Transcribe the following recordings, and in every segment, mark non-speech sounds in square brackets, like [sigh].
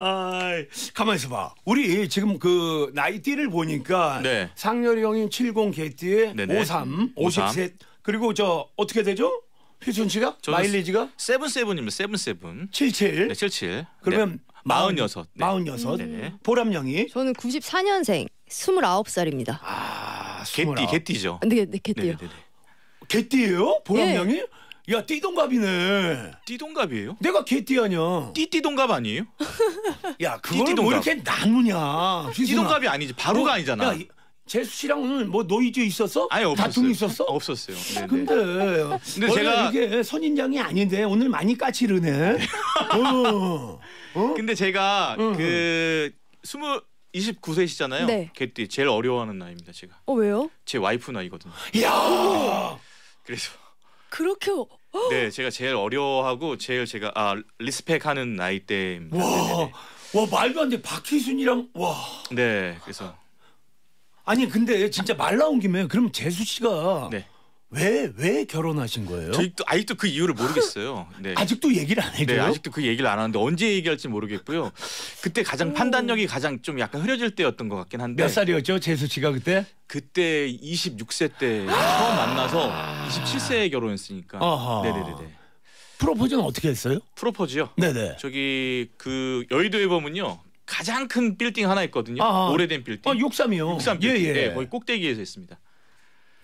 아, 가만 있어 봐. 우리 지금 그 나이띠를 보니까 네. 상렬이 형인70 개띠에 네네. 53, 53, 그리고 저 어떻게 되죠? 휘준 씨가 마일리지가 세븐세븐입니다. 세븐세븐. 77. 네, 77. 그러면 마흔여섯. 네. 46. 음, 네. 46. 네. 보람 형이 저는 94년생 29살입니다. 아, 개띠, 개띠죠. 네, 네, 개띠요. 개띠예요? 보람 네. 형이? 야, 띠동갑이네. 띠동갑이에요? 내가 개띠 아냐. 띠띠동갑 아니에요? [laughs] 야, 그걸 띠띠동갑. 뭐 이렇게 나누냐. 띠동갑이 아니지. 바로가 뭐, 아니잖아. 야, 재수 씨랑은 뭐 노이즈 있었어? 아니 없었어요. 다툼 있었어? [laughs] 없었어요. 네네. 네. 근데 근데 제가 이게 선인장이 아닌데 오늘 많이 까칠르네. [laughs] 어. 어? 근데 제가 응, 그 스무 29세시잖아요. 네. 개띠 제일 어려워하는 나이입니다. 제가 어 왜요? 제 와이프 나이거든요. 야. 그래서 그렇게 네, 제가 제일 어려워하고 제일 제가 아 리스펙하는 나이대입니다. 와, 네네. 네, 네. 와 말도 안 돼. 박희순이랑 와. 네, 그래서 아니 근데 진짜 말 나온 김에 그럼 재수 씨가 네. 왜왜 결혼하신 거예요? 저희도 아직도 그 이유를 모르겠어요. [laughs] 네. 아직도 얘기를 안 해요? 네, 아직도 그 얘기를 안 하는데 언제 얘기할지 모르겠고요. 그때 가장 음. 판단력이 가장 좀 약간 흐려질 때였던 것 같긴 한데 몇 살이었죠? 재수 씨가 그때? 그때 26세 때 처음 만나서 27세에 결혼했으니까. 아 네네네. 프로포즈는 어떻게 했어요? 프로포즈요? 네네. 저기 그 여의도에 보면요 가장 큰 빌딩 하나 있거든요. 아하. 오래된 빌딩. 아, 63이요. 63 빌딩. 예, 예. 네, 거의 꼭대기에서 했습니다.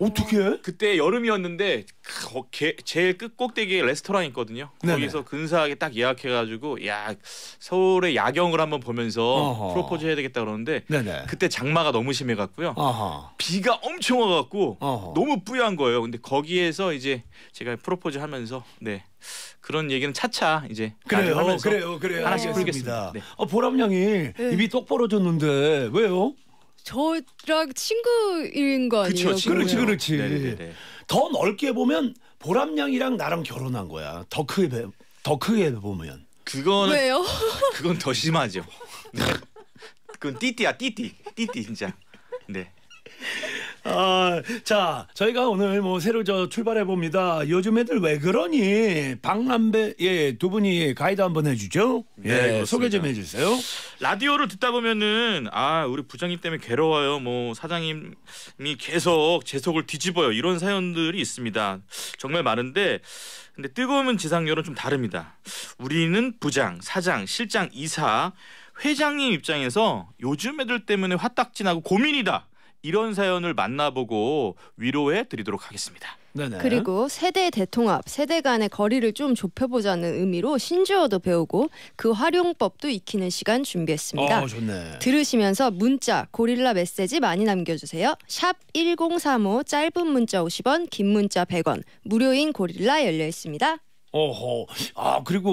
어떻게? 그때 여름이었는데 그 거, 게, 제일 끝 꼭대기에 레스토랑 있거든요. 거기서 네네. 근사하게 딱 예약해가지고 야 서울의 야경을 한번 보면서 어허. 프로포즈 해야 되겠다 그러는데 네네. 그때 장마가 너무 심해갖고요. 어허. 비가 엄청 와갖고 어허. 너무 뿌연 거예요. 근데 거기에서 이제 제가 프로포즈 하면서 네. 그런 얘기는 차차 이제 그래요, 그래요, 그래요. 하나씩 풀겠습니다. 네. 아, 어, 보람 양이 네. 입이 똑바로 졌는데 왜요? 저랑 친구인 거 아니에요? 그쵸, 그렇죠. 그렇지 그렇지. 네네네. 더 넓게 보면 보람양이랑 나랑 결혼한 거야. 더 크게 더 크게 보면. 그거 왜요? 그건 더 심하죠. 네. 그건 띠띠야 띠띠 띠띠 진짜. 네. 아, 자, 저희가 오늘 뭐 새로 저 출발해 봅니다. 요즘 애들 왜 그러니? 박남배 예, 두 분이 가이드 한번 해 주죠. 네, 예, 네, 소개 좀해 주세요. 라디오를 듣다 보면은 아, 우리 부장님 때문에 괴로워요. 뭐 사장님이 계속 제 속을 뒤집어요. 이런 사연들이 있습니다. 정말 많은데 근데 뜨거우면 지상렬은 좀 다릅니다. 우리는 부장, 사장, 실장, 이사 회장님 입장에서 요즘 애들 때문에 화딱지나고 고민이다. 이런 사연을 만나보고 위로해 드리도록 하겠습니다. 네네. 그리고 세대 대통합, 세대 간의 거리를 좀 좁혀보자는 의미로 신조어도 배우고 그 활용법도 익히는 시간 준비했습니다. 어, 좋네. 들으시면서 문자, 고릴라 메시지 많이 남겨주세요. 샵 1035 짧은 문자 50원, 긴 문자 100원, 무료인 고릴라 열려 있습니다. 어허. 아 그리고